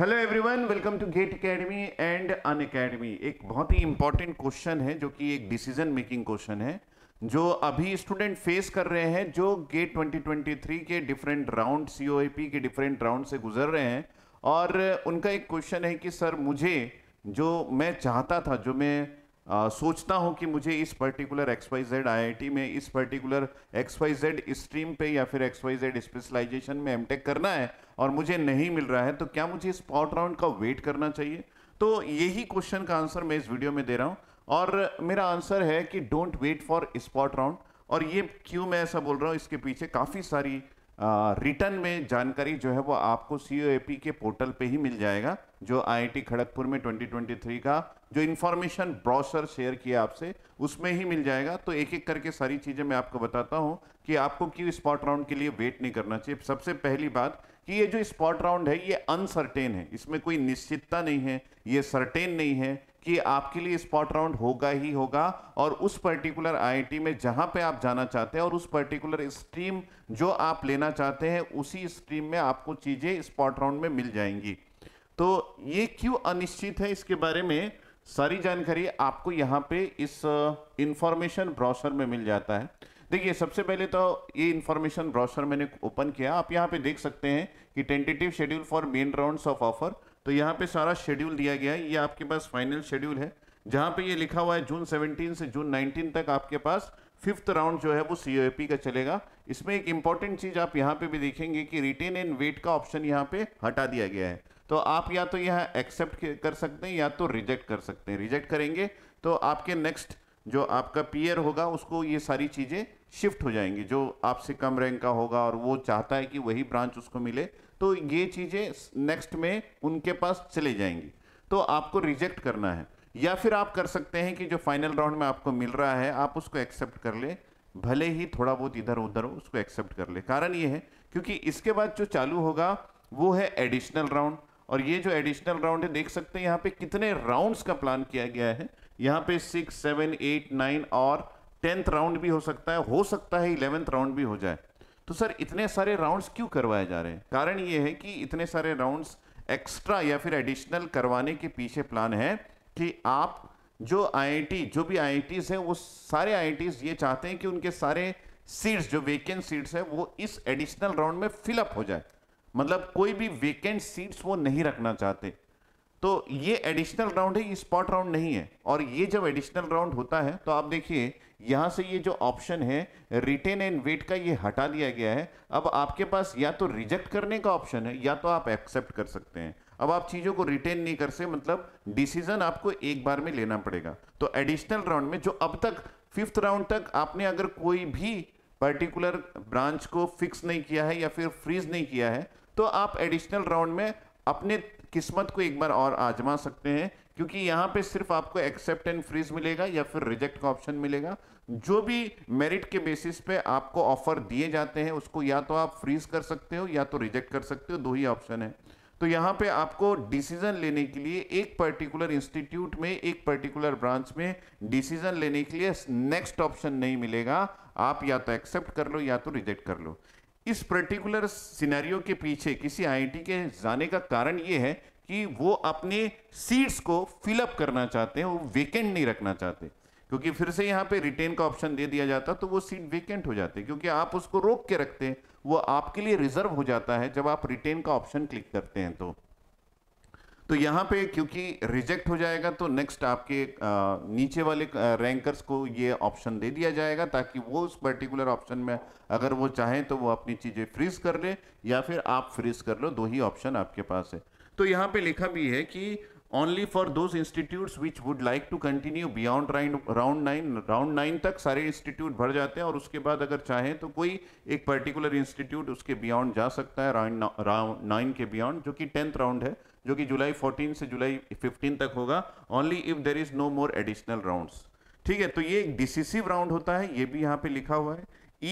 Hello everyone welcome to GATE academy and Unacademy एक बहुत ही important question है जो कि एक डिसीजन मेकिंग क्वेश्चन है जो अभी स्टूडेंट फेस कर रहे हैं जो गेट 2023 के डिफरेंट राउंड सीओएपी के डिफरेंट राउंड से गुजर रहे हैं और उनका एक क्वेश्चन है कि सर मुझे जो मैं चाहता था जो मैं आ, सोचता हूँ कि मुझे इस particular X Y Z I में इस particular X Y Z stream पे या फिर एक्स वाई जेड स्पेशलाइजेशन में एम करना है और मुझे नहीं मिल रहा है तो क्या मुझे स्पॉट राउंड का वेट करना चाहिए तो यही क्वेश्चन का आंसर मैं इस वीडियो में दे रहा हूँ और मेरा आंसर है कि don't wait for spot round और ये क्यों मैं ऐसा बोल रहा हूँ इसके पीछे काफ़ी सारी रिटर्न में जानकारी जो है वो आपको सी के पोर्टल पे ही मिल जाएगा जो आईआईटी खड़गपुर में 2023 का जो इन्फॉर्मेशन ब्रॉसर शेयर किया आपसे उसमें ही मिल जाएगा तो एक एक करके सारी चीज़ें मैं आपको बताता हूँ कि आपको क्यों स्पॉट राउंड के लिए वेट नहीं करना चाहिए सबसे पहली बात कि ये जो स्पॉट राउंड है ये अनसर्टेन है इसमें कोई निश्चितता नहीं है ये सर्टेन नहीं है कि आपके लिए स्पॉट राउंड होगा ही होगा और उस पर्टिकुलर आईआईटी में जहां पे आप जाना चाहते हैं और उस पर्टिकुलर स्ट्रीम जो आप लेना चाहते हैं उसी स्ट्रीम में आपको चीज़ें स्पॉट राउंड में मिल जाएंगी तो ये क्यों अनिश्चित है इसके बारे में सारी जानकारी आपको यहाँ पे इस इंफॉर्मेशन ब्राउसर में मिल जाता है देखिए सबसे पहले तो ये इंफॉर्मेशन ब्राउसर मैंने ओपन किया आप यहाँ पे देख सकते हैं कि tentative schedule for main rounds of offer तो यहाँ पे सारा शेड्यूल दिया गया है ये आपके पास फाइनल शेड्यूल है जहाँ पे ये लिखा हुआ है जून 17 से जून 19 तक आपके पास फिफ्थ राउंड जो है वो सी का चलेगा इसमें एक इंपॉर्टेंट चीज़ आप यहाँ पे भी देखेंगे कि रिटेन एंड वेट का ऑप्शन यहाँ पे हटा दिया गया है तो आप या तो यह एक्सेप्ट कर सकते हैं या तो रिजेक्ट कर सकते हैं रिजेक्ट करेंगे तो आपके नेक्स्ट जो आपका पीयर होगा उसको ये सारी चीज़ें शिफ्ट हो जाएंगी जो आपसे कम रैंक का होगा और वो चाहता है कि वही ब्रांच उसको मिले तो ये चीज़ें नेक्स्ट में उनके पास चले जाएंगी तो आपको रिजेक्ट करना है या फिर आप कर सकते हैं कि जो फाइनल राउंड में आपको मिल रहा है आप उसको एक्सेप्ट कर ले भले ही थोड़ा बहुत इधर उधर हो उसको एक्सेप्ट कर ले कारण ये है क्योंकि इसके बाद जो चालू होगा वो है एडिशनल राउंड और ये जो एडिशनल राउंड है देख सकते हैं यहाँ पे कितने राउंड्स का प्लान किया गया है यहाँ पे सिक्स सेवन एट नाइन और टेंथ राउंड भी हो सकता है हो सकता है इलेवेंथ राउंड भी हो जाए तो सर इतने सारे राउंड्स क्यों करवाए जा रहे हैं कारण ये है कि इतने सारे राउंड्स एक्स्ट्रा या फिर एडिशनल करवाने के पीछे प्लान है कि आप जो आईआईटी जो भी आई हैं वो सारे आई ये चाहते हैं कि उनके सारे सीट्स जो वेकेंट सीट्स हैं वो इस एडिशनल राउंड में फिलअप हो जाए मतलब कोई भी वेकेंट सीट्स वो नहीं रखना चाहते तो ये एडिशनल राउंड है ये स्पॉट राउंड नहीं है और ये जब एडिशनल राउंड होता है तो आप देखिए यहाँ से ये जो ऑप्शन है रिटेन एंड वेट का ये हटा दिया गया है अब आपके पास या तो रिजेक्ट करने का ऑप्शन है या तो आप एक्सेप्ट कर सकते हैं अब आप चीज़ों को रिटेन नहीं कर सकते मतलब डिसीजन आपको एक बार में लेना पड़ेगा तो एडिशनल राउंड में जो अब तक फिफ्थ राउंड तक आपने अगर कोई भी पर्टिकुलर ब्रांच को फिक्स नहीं किया है या फिर फ्रीज नहीं किया है तो आप एडिशनल राउंड में अपने किस्मत को एक बार और आजमा सकते हैं क्योंकि यहाँ पे सिर्फ आपको एक्सेप्ट एंड फ्रीज मिलेगा या फिर रिजेक्ट का ऑप्शन मिलेगा जो भी मेरिट के बेसिस पे आपको ऑफर दिए जाते हैं उसको या तो आप फ्रीज कर सकते हो या तो रिजेक्ट कर सकते हो दो ही ऑप्शन है तो यहाँ पे आपको डिसीजन लेने के लिए एक पर्टिकुलर इंस्टीट्यूट में एक पर्टिकुलर ब्रांच में डिसीजन लेने के लिए नेक्स्ट ऑप्शन नहीं मिलेगा आप या तो एक्सेप्ट कर लो या तो रिजेक्ट कर लो इस पर्टिकुलर सिनेरियो के पीछे किसी आईआईटी के जाने का कारण ये है कि वो अपने सीट्स को फिलअप करना चाहते हैं वो वेकेंट नहीं रखना चाहते क्योंकि फिर से यहाँ पे रिटेन का ऑप्शन दे दिया जाता तो वो सीट वेकेंट हो जाती क्योंकि आप उसको रोक के रखते हैं वो आपके लिए रिजर्व हो जाता है जब आप रिटेन का ऑप्शन क्लिक करते हैं तो तो यहाँ पे क्योंकि रिजेक्ट हो जाएगा तो नेक्स्ट आपके नीचे वाले रैंकर्स को ये ऑप्शन दे दिया जाएगा ताकि वो उस पर्टिकुलर ऑप्शन में अगर वो चाहें तो वो अपनी चीज़ें फ्रीज कर ले या फिर आप फ्रीज कर लो दो ही ऑप्शन आपके पास है तो यहाँ पे लिखा भी है कि only for those institute which would like to continue beyond round nine round nine तक सारे इंस्टीट्यूट भर जाते हैं और उसके बाद अगर चाहें तो कोई एक पर्टिकुलर इंस्टीट्यूट उसके बियॉन्ड जा सकता है राउंड नाइन के बियॉन्ड जो कि टेंथ राउंड है जो कि जुलाई 14 से जुलाई 15 तक होगा only if there is no more additional round ठीक है तो ये एक डिसिसिव राउंड होता है ये भी यहाँ पे लिखा हुआ है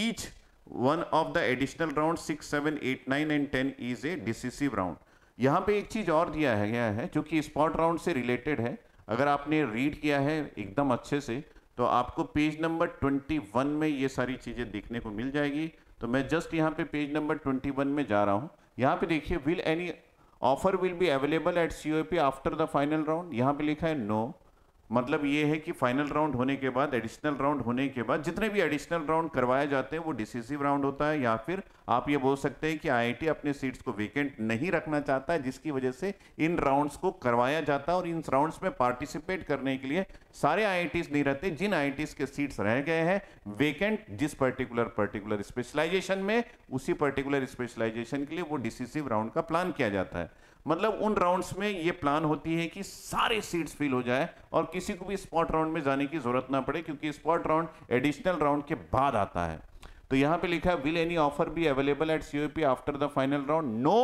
each one of the additional round six seven eight nine and ten is a decisive round यहाँ पे एक चीज़ और दिया है गया है जो कि स्पॉट राउंड से रिलेटेड है अगर आपने रीड किया है एकदम अच्छे से तो आपको पेज नंबर 21 में ये सारी चीज़ें देखने को मिल जाएगी तो मैं जस्ट यहाँ पे पेज नंबर 21 में जा रहा हूँ यहाँ पे देखिए will any offer will be available at C O P after the final round यहाँ पे लिखा है नो no. मतलब ये है कि फाइनल राउंड होने के बाद एडिशनल राउंड होने के बाद जितने भी एडिशनल राउंड करवाए जाते हैं वो डिसिसिव राउंड होता है या फिर आप ये बोल सकते हैं कि आईआईटी अपने सीट्स को वेकेंट नहीं रखना चाहता है जिसकी वजह से इन राउंड्स को करवाया जाता है और इन राउंड्स में पार्टिसिपेट करने के लिए सारे आई नहीं रहते जिन आई के सीट्स रह गए हैं वेकेंट जिस पर्टिकुलर पर्टिकुलर स्पेशलाइजेशन में उसी पर्टिकुलर स्पेशलाइजेशन के लिए वो डिसिसिव राउंड का प्लान किया जाता है मतलब उन राउंड्स में ये प्लान होती है कि सारे सीट्स फिल हो जाए और किसी को भी स्पॉट राउंड में जाने की जरूरत ना पड़े क्योंकि स्पॉट राउंड एडिशनल राउंड के बाद आता है तो यहां पे लिखा है will any offer be available at COP after the final round no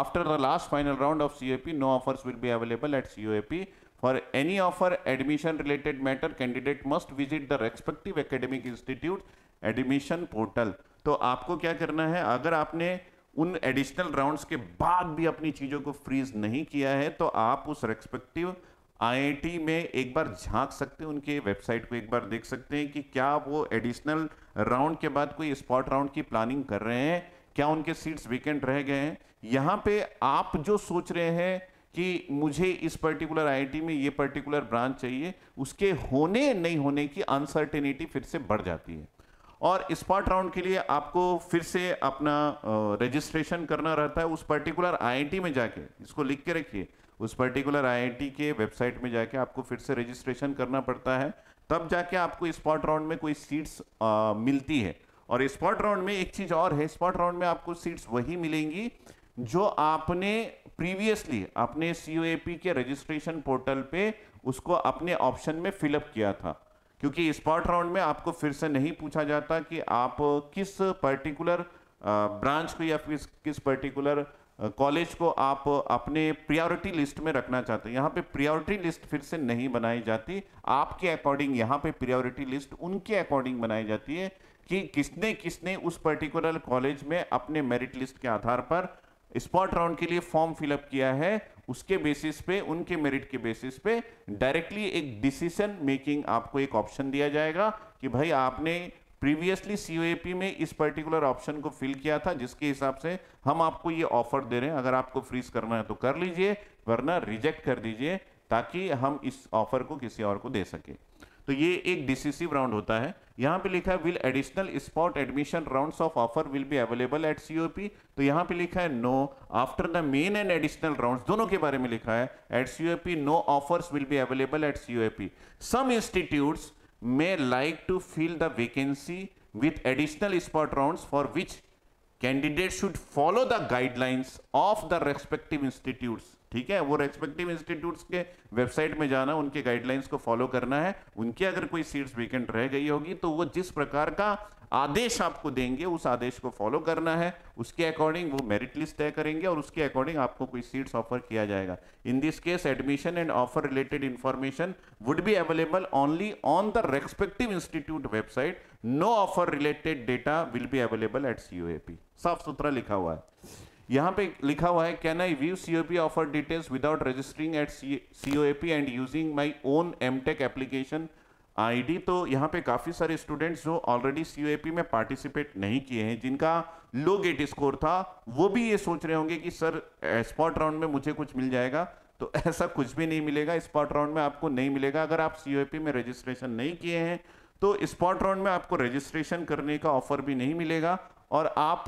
after the last final round of COP no offers will be available at COP for any offer admission related matter candidate must visit the respective academic institute admission portal तो आपको क्या करना है अगर आपने उन additional rounds के बाद भी अपनी चीज़ों को फ्रीज नहीं किया है तो आप उस रेस्पेक्टिव आईआईटी में एक बार झांक सकते हैं उनके वेबसाइट को एक बार देख सकते हैं कि क्या वो एडिशनल राउंड के बाद कोई स्पॉट राउंड की प्लानिंग कर रहे हैं क्या उनके सीट्स वेकेंट रह गए हैं यहाँ पे आप जो सोच रहे हैं कि मुझे इस पर्टिकुलर आईआईटी में ये पर्टिकुलर ब्रांच चाहिए उसके होने नहीं होने की अनसर्टेनिटी फिर से बढ़ जाती है और स्पॉट राउंड के लिए आपको फिर से अपना रजिस्ट्रेशन करना रहता है उस पर्टिकुलर आईआईटी में जाके इसको लिख के रखिए उस पर्टिकुलर आईआईटी के वेबसाइट में जाके आपको फिर से रजिस्ट्रेशन करना पड़ता है तब जाके आपको स्पॉट राउंड में कोई सीट्स मिलती है और स्पॉट राउंड में एक चीज़ और है स्पॉट राउंड में आपको सीट्स वही मिलेंगी जो आपने प्रीवियसली अपने सी के रजिस्ट्रेशन पोर्टल पे उसको अपने ऑप्शन में फिलअप किया था क्योंकि स्पॉट राउंड में आपको फिर से नहीं पूछा जाता कि आप किस पर्टिकुलर ब्रांच को या फिर किस पर्टिकुलर कॉलेज को आप अपने प्रायोरिटी लिस्ट में रखना चाहते हैं यहाँ पे प्रायोरिटी लिस्ट फिर से नहीं बनाई जाती आपके अकॉर्डिंग यहाँ पे प्रायोरिटी लिस्ट उनके अकॉर्डिंग बनाई जाती है कि किसने किसने उस पर्टिकुलर कॉलेज में अपने मेरिट लिस्ट के आधार पर स्पॉट राउंड के लिए फॉर्म फिलअप किया है उसके बेसिस पे उनके मेरिट के बेसिस पे डायरेक्टली एक डिसीजन मेकिंग आपको एक ऑप्शन दिया जाएगा कि भाई आपने प्रीवियसली सी में इस पर्टिकुलर ऑप्शन को फिल किया था जिसके हिसाब से हम आपको ये ऑफर दे रहे हैं अगर आपको फ्रीज करना है तो कर लीजिए वरना रिजेक्ट कर दीजिए ताकि हम इस ऑफर को किसी और को दे सके तो ये एक डिसिसिव राउंड होता है यहाँ पे लिखा है will additional spot admission rounds of offer will be available at COP तो यहाँ पे लिखा है no after the main and additional rounds दोनों के बारे में लिखा है at COP no offers will be available at COP some institutes may like to fill the vacancy with additional spot rounds for which candidates should follow the guidelines of the respective institutes ठीक है वो respective institutes के website में जाना उनके guidelines को follow करना है उनकी अगर कोई सीट्स वेकेंट रह गई होगी तो वो जिस प्रकार का आदेश आपको देंगे उस आदेश को फॉलो करना है उसके अकॉर्डिंग वो मेरिट लिस्ट तय करेंगे और उसके अकॉर्डिंग आपको कोई सीट्स ऑफर किया जाएगा in this case admission and offer related information would be available only on the respective institute website no offer related data will be available at C साफ सुथरा लिखा हुआ है यहाँ पे लिखा हुआ है can I view C O P offer details without registering at C O A P and using my own M tech application ID तो यहाँ पे काफ़ी सारे स्टूडेंट्स जो ऑलरेडी सी में पार्टिसिपेट नहीं किए हैं जिनका लो गेट स्कोर था वो भी ये सोच रहे होंगे कि सर स्पॉट राउंड में मुझे कुछ मिल जाएगा तो ऐसा कुछ भी नहीं मिलेगा स्पॉट राउंड में आपको नहीं मिलेगा अगर आप सी में रजिस्ट्रेशन नहीं किए हैं तो स्पॉट राउंड में आपको रजिस्ट्रेशन करने का ऑफर भी नहीं मिलेगा और आप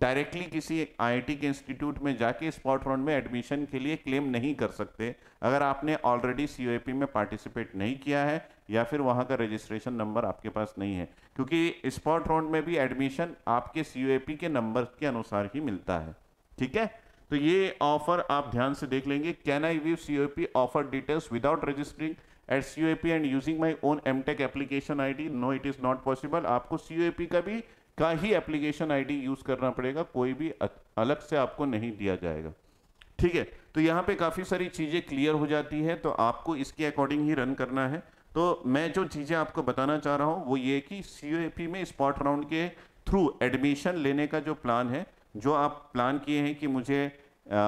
डायरेक्टली किसी आईआईटी के इंस्टीट्यूट में जाके स्पॉट राउंड में एडमिशन के लिए क्लेम नहीं कर सकते अगर आपने ऑलरेडी सी में पार्टिसिपेट नहीं किया है या फिर वहाँ का रजिस्ट्रेशन नंबर आपके पास नहीं है क्योंकि स्पॉट राउंड में भी एडमिशन आपके सी के नंबर के अनुसार ही मिलता है ठीक है तो ये ऑफर आप ध्यान से देख लेंगे can I view P offer details without registering at C and using my own M tech application I D no it is not possible आपको सी का भी का ही एप्लीकेशन आईडी यूज करना पड़ेगा कोई भी अलग से आपको नहीं दिया जाएगा ठीक है तो यहाँ पे काफ़ी सारी चीज़ें क्लियर हो जाती है तो आपको इसके अकॉर्डिंग ही रन करना है तो मैं जो चीज़ें आपको बताना चाह रहा हूँ वो ये कि सी में स्पॉट राउंड के थ्रू एडमिशन लेने का जो प्लान है जो आप प्लान किए हैं कि मुझे आ,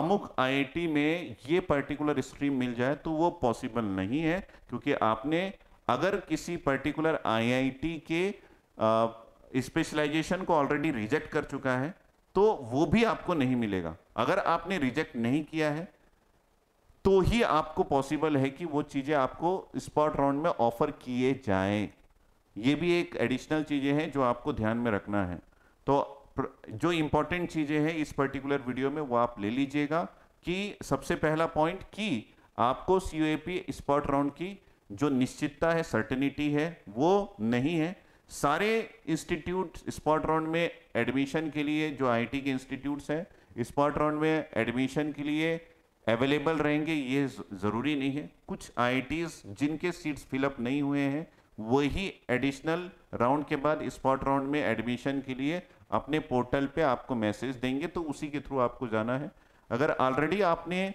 अमुक आईआईटी में ये पर्टिकुलर स्ट्रीम मिल जाए तो वो पॉसिबल नहीं है क्योंकि आपने अगर किसी पर्टिकुलर आईआईटी के आ, स्पेशलाइजेशन को ऑलरेडी रिजेक्ट कर चुका है तो वो भी आपको नहीं मिलेगा अगर आपने रिजेक्ट नहीं किया है तो ही आपको पॉसिबल है कि वो चीज़ें आपको स्पॉट राउंड में ऑफर किए जाएं ये भी एक एडिशनल चीज़ें हैं जो आपको ध्यान में रखना है तो जो इंपॉर्टेंट चीज़ें हैं इस पर्टिकुलर वीडियो में वो आप ले लीजिएगा कि सबसे पहला पॉइंट कि आपको सी स्पॉट राउंड की जो निश्चितता है सर्टनिटी है वो नहीं है सारे इंस्टीट्यूट स्पॉट राउंड में एडमिशन के लिए जो आईटी के इंस्टीट्यूट्स हैं स्पॉट राउंड में एडमिशन के लिए अवेलेबल रहेंगे ये ज़रूरी नहीं है कुछ आई जिनके सीट्स फिलअप नहीं हुए हैं वही एडिशनल राउंड के बाद स्पॉट राउंड में एडमिशन के लिए अपने पोर्टल पे आपको मैसेज देंगे तो उसी के थ्रू आपको जाना है अगर ऑलरेडी आपने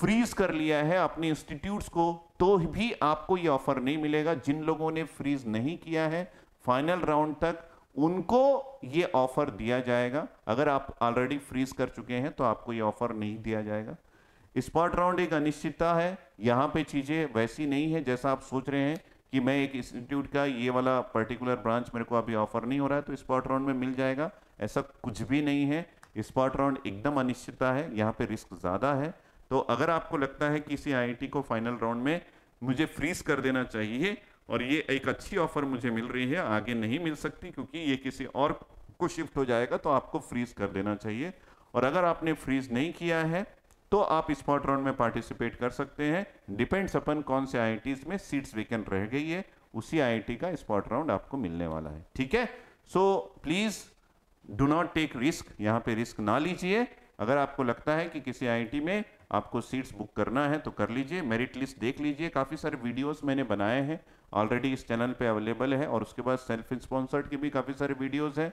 फ्रीज कर लिया है अपने इंस्टीट्यूट्स को तो भी आपको ये ऑफर नहीं मिलेगा जिन लोगों ने फ्रीज नहीं किया है फाइनल राउंड तक उनको ये ऑफर दिया जाएगा अगर आप ऑलरेडी फ्रीज कर चुके हैं तो आपको ये ऑफर नहीं दिया जाएगा स्पॉट राउंड एक अनिश्चितता है यहाँ पे चीज़ें वैसी नहीं है जैसा आप सोच रहे हैं कि मैं एक इंस्टीट्यूट का ये वाला पर्टिकुलर ब्रांच मेरे को अभी ऑफर नहीं हो रहा है तो स्पॉट राउंड में मिल जाएगा ऐसा कुछ भी नहीं है स्पॉट राउंड एकदम अनिश्चितता है यहाँ पे रिस्क ज़्यादा है तो अगर आपको लगता है कि इसी आईआईटी को फाइनल राउंड में मुझे फ्रीज कर देना चाहिए और ये एक अच्छी ऑफर मुझे मिल रही है आगे नहीं मिल सकती क्योंकि ये किसी और को शिफ्ट हो जाएगा तो आपको फ्रीज कर देना चाहिए और अगर आपने फ्रीज नहीं किया है तो आप स्पॉट राउंड में पार्टिसिपेट कर सकते हैं डिपेंड्स अपन कौन से आई में सीट्स वेकेंट रह गई है उसी आई का स्पॉट राउंड आपको मिलने वाला है ठीक है so please do not take risk यहाँ पे रिस्क ना लीजिए अगर आपको लगता है कि किसी आई में आपको सीट्स बुक करना है तो कर लीजिए मेरिट लिस्ट देख लीजिए काफ़ी सारे वीडियोस मैंने बनाए हैं ऑलरेडी इस चैनल पे अवेलेबल है और उसके बाद सेल्फ स्पॉन्सर्ड की भी काफ़ी सारे वीडियोस हैं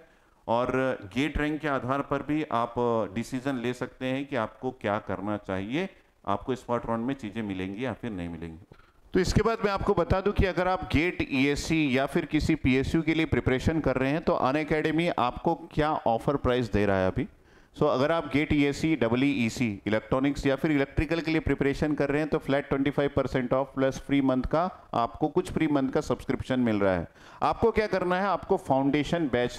और गेट रैंक के आधार पर भी आप डिसीजन ले सकते हैं कि आपको क्या करना चाहिए आपको स्पॉट राउंड में चीज़ें मिलेंगी या फिर नहीं मिलेंगी तो इसके बाद मैं आपको बता दूं कि अगर आप गेट ई e या फिर किसी पी के लिए प्रिपरेशन कर रहे हैं तो अन आपको क्या ऑफर प्राइस दे रहा है अभी सो so, अगर आप GATE E S C double E C electronics या फिर इलेक्ट्रिकल के लिए प्रिपरेशन कर रहे हैं तो flat 25 percent off plus free month का आपको कुछ फ्री मंथ का सब्सक्रिप्शन मिल रहा है आपको क्या करना है आपको फाउंडेशन बैच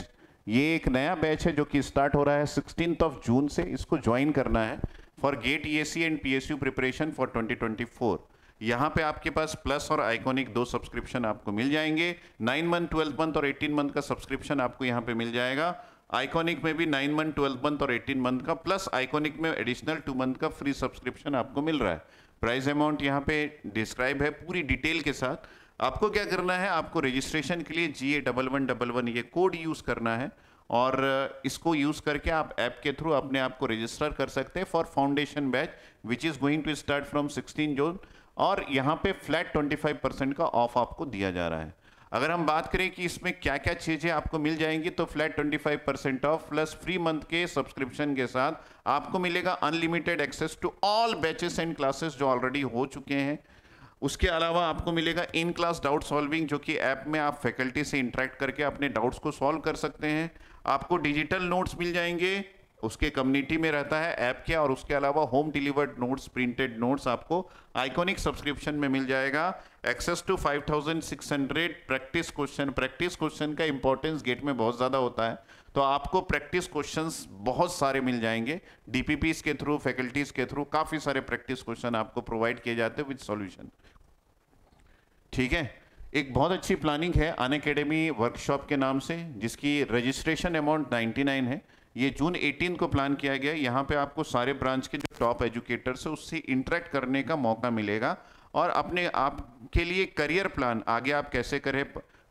ये एक नया बैच है जो कि स्टार्ट हो रहा है सिक्सटीन ऑफ जून से इसको ज्वाइन करना है for GATE E C and P S U preparation for twenty twenty four यहाँ पे आपके पास प्लस और आइकॉनिक दो सब्सक्रिप्शन आपको मिल जाएंगे नाइन मंथ ट्वेल्थ मंथ और एटीन मंथ का सब्सक्रिप्शन आपको यहाँ पे मिल जाएगा आइकॉनिक में भी नाइन मंथ ट्वेल्थ मंथ और एटीन मंथ का प्लस आइकॉनिक में एडिशनल टू मंथ का फ्री सब्सक्रिप्शन आपको मिल रहा है प्राइस अमाउंट यहाँ पे डिस्क्राइब है पूरी डिटेल के साथ आपको क्या करना है आपको रजिस्ट्रेशन के लिए G A double one double one ये कोड यूज़ करना है और uh, इसको यूज़ करके आप ऐप के थ्रू अपने आप को रजिस्टर कर सकते हैं for foundation batch which is going to start from 16 जून और यहाँ पे फ्लैट 25 परसेंट का ऑफ आपको दिया जा रहा है अगर हम बात करें कि इसमें क्या क्या चीज़ें आपको मिल जाएंगी तो flat 25 percent off plus free month के सब्सक्रिप्शन के साथ आपको मिलेगा unlimited access to all batches and classes जो ऑलरेडी हो चुके हैं उसके अलावा आपको मिलेगा इन क्लास डाउट सॉल्विंग जो कि ऐप में आप फैकल्टी से इंटरेक्ट करके अपने डाउट्स को सॉल्व कर सकते हैं आपको डिजिटल नोट्स मिल जाएंगे उसके कम्युनिटी में रहता है ऐप के और उसके अलावा home delivered notes printed notes आपको आइकॉनिक सब्सक्रिप्शन में मिल जाएगा access to 5600 practice question practice question का इंपॉर्टेंस गेट में बहुत ज़्यादा होता है तो आपको प्रैक्टिस क्वेश्चंस बहुत सारे मिल जाएंगे डी के थ्रू फैकल्टीज के थ्रू काफ़ी सारे प्रैक्टिस क्वेश्चन आपको प्रोवाइड किए जाते हैं विद सोल्यूशन ठीक है एक बहुत अच्छी प्लानिंग है अन अकेडमी वर्कशॉप के नाम से जिसकी रजिस्ट्रेशन अमाउंट 99 है ये जून 18 को प्लान किया गया यहाँ पे आपको सारे ब्रांच के जो टॉप एजुकेटर्स है उससे इंटरेक्ट करने का मौका मिलेगा और अपने आप के लिए करियर प्लान आगे आप कैसे करें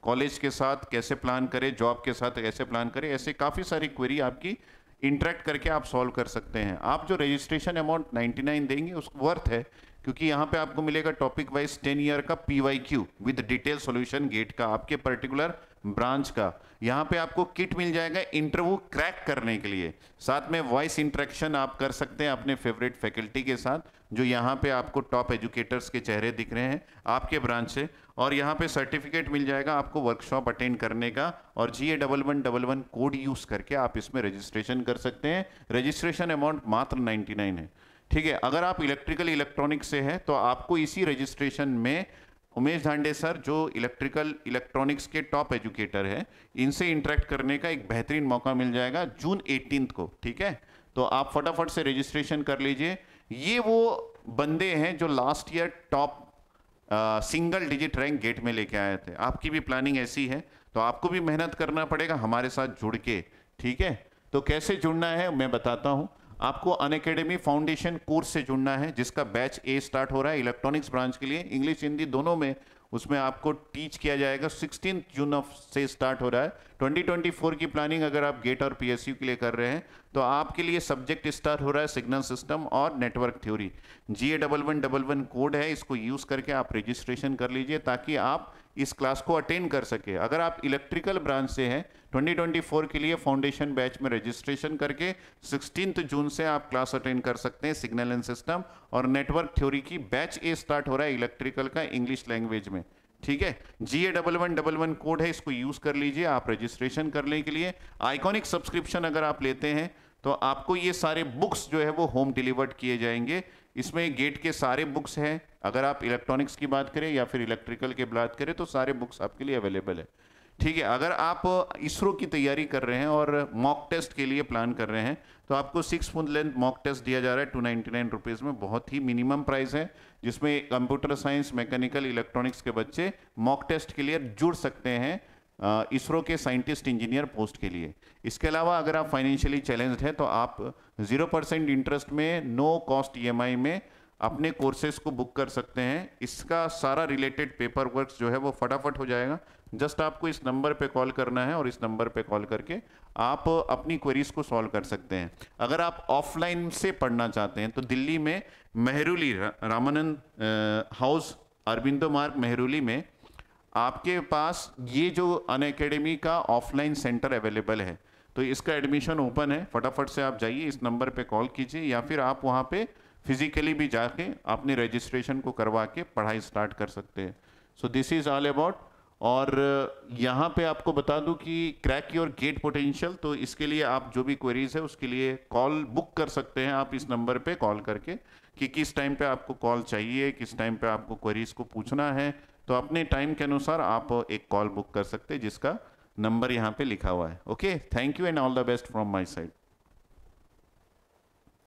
कॉलेज के साथ कैसे प्लान करें जॉब के साथ कैसे प्लान करें ऐसे काफ़ी सारी क्वेरी आपकी इंटरेक्ट करके आप सॉल्व कर सकते हैं आप जो रजिस्ट्रेशन अमाउंट 99 देंगे उसको वर्थ है क्योंकि यहाँ पे आपको मिलेगा टॉपिक वाइज टेन ईयर का P Y Q with detail solution GATE का आपके पर्टिकुलर ब्रांच का यहाँ पे आपको किट मिल जाएगा इंटरव्यू क्रैक करने के लिए साथ में वॉइस इंट्रैक्शन आप कर सकते हैं अपने फेवरेट फैकल्टी के साथ जो यहाँ पे आपको टॉप एजुकेटर्स के चेहरे दिख रहे हैं आपके ब्रांच से और यहाँ पे सर्टिफिकेट मिल जाएगा आपको वर्कशॉप अटेंड करने का और G A double one double one code use करके आप इसमें रजिस्ट्रेशन कर सकते हैं रजिस्ट्रेशन अमाउंट मात्र नाइन्टी नाइन है ठीक है अगर आप इलेक्ट्रिकल इलेक्ट्रॉनिक से हैं तो आपको इसी रजिस्ट्रेशन में उमेश धांडे सर जो इलेक्ट्रिकल इलेक्ट्रॉनिक्स के टॉप एजुकेटर हैं इनसे इंटरेक्ट करने का एक बेहतरीन मौका मिल जाएगा जून एटीन को ठीक है तो आप फटाफट से रजिस्ट्रेशन कर लीजिए ये वो बंदे हैं जो last year top single digit rank GATE में लेके आए थे आपकी भी प्लानिंग ऐसी है तो आपको भी मेहनत करना पड़ेगा हमारे साथ जुड़ के ठीक है तो कैसे जुड़ना है मैं बताता हूँ आपको अन अकेडमी फाउंडेशन कोर्स से जुड़ना है जिसका बैच ए स्टार्ट हो रहा है इलेक्ट्रॉनिक्स ब्रांच के लिए इंग्लिश हिंदी दोनों में उसमें आपको टीच किया जाएगा सिक्सटीन जून ऑफ से स्टार्ट हो रहा है 2024 की प्लानिंग अगर आप गेट और पीएसयू के लिए कर रहे हैं तो आपके लिए सब्जेक्ट स्टार्ट हो रहा है सिग्नल सिस्टम और network theory G A double one double one code है इसको यूज़ करके आप रजिस्ट्रेशन कर लीजिए ताकि आप इस क्लास को अटेंड कर सके अगर आप इलेक्ट्रिकल ब्रांच से हैं 2024 के लिए फाउंडेशन बैच में रजिस्ट्रेशन करके सिक्सटीन जून से आप क्लास अटेंड कर सकते हैं सिग्नल एंड सिस्टम और नेटवर्क थ्योरी की बैच ए स्टार्ट हो रहा है इलेक्ट्रिकल का इंग्लिश लैंग्वेज में ठीक है G A double one double one code है इसको यूज कर लीजिए आप रजिस्ट्रेशन करने के लिए आइकॉनिक सब्सक्रिप्शन अगर आप लेते हैं तो आपको ये सारे बुक्स जो है वो होम डिलीवर्ड किए जाएंगे इसमें गेट के सारे बुक्स हैं अगर आप इलेक्ट्रॉनिक्स की बात करें या फिर इलेक्ट्रिकल की बात करें तो सारे बुक्स आपके लिए अवेलेबल है ठीक है अगर आप इसरो की तैयारी कर रहे हैं और मॉक टेस्ट के लिए प्लान कर रहे हैं तो आपको six full length mock test दिया जा रहा है टू नाइन्टी नाइन रुपीज़ में बहुत ही मिनिमम प्राइस है जिसमें कंप्यूटर साइंस मैकेनिकल इलेक्ट्रॉनिक्स के बच्चे मॉक टेस्ट के लिए जुड़ सकते हैं इसरो के साइंटिस्ट इंजीनियर पोस्ट के लिए इसके अलावा अगर आप फाइनेंशियली चैलेंज्ड हैं तो आप ज़ीरो परसेंट इंटरेस्ट में नो कॉस्ट ई में अपने कोर्सेज को बुक कर सकते हैं इसका सारा रिलेटेड पेपर वर्क जो है वो फटाफट हो जाएगा जस्ट आपको इस नंबर पे कॉल करना है और इस नंबर पे कॉल करके आप अपनी क्वेरीज को सॉल्व कर सकते हैं अगर आप ऑफलाइन से पढ़ना चाहते हैं तो दिल्ली में मेहरुली रामानंद हाउस अरविंदो मार्ग मेहरुली में आपके पास ये जो अन अकेडमी का ऑफलाइन सेंटर अवेलेबल है तो इसका एडमिशन ओपन है फटाफट से आप जाइए इस नंबर पे कॉल कीजिए या फिर आप वहाँ पे फिजिकली भी जाके अपनी रजिस्ट्रेशन को करवा के पढ़ाई स्टार्ट कर सकते हैं so this is all about और uh, यहाँ पे आपको बता दूँ कि क्रैक योर गेट पोटेंशियल तो इसके लिए आप जो भी क्वेरीज है उसके लिए कॉल बुक कर सकते हैं आप इस नंबर पे कॉल करके कि किस टाइम पे आपको कॉल चाहिए किस टाइम पे आपको क्वेरीज को पूछना है तो अपने टाइम के अनुसार आप एक कॉल बुक कर सकते हैं जिसका नंबर यहाँ पे लिखा हुआ है okay thank you and all the best from my side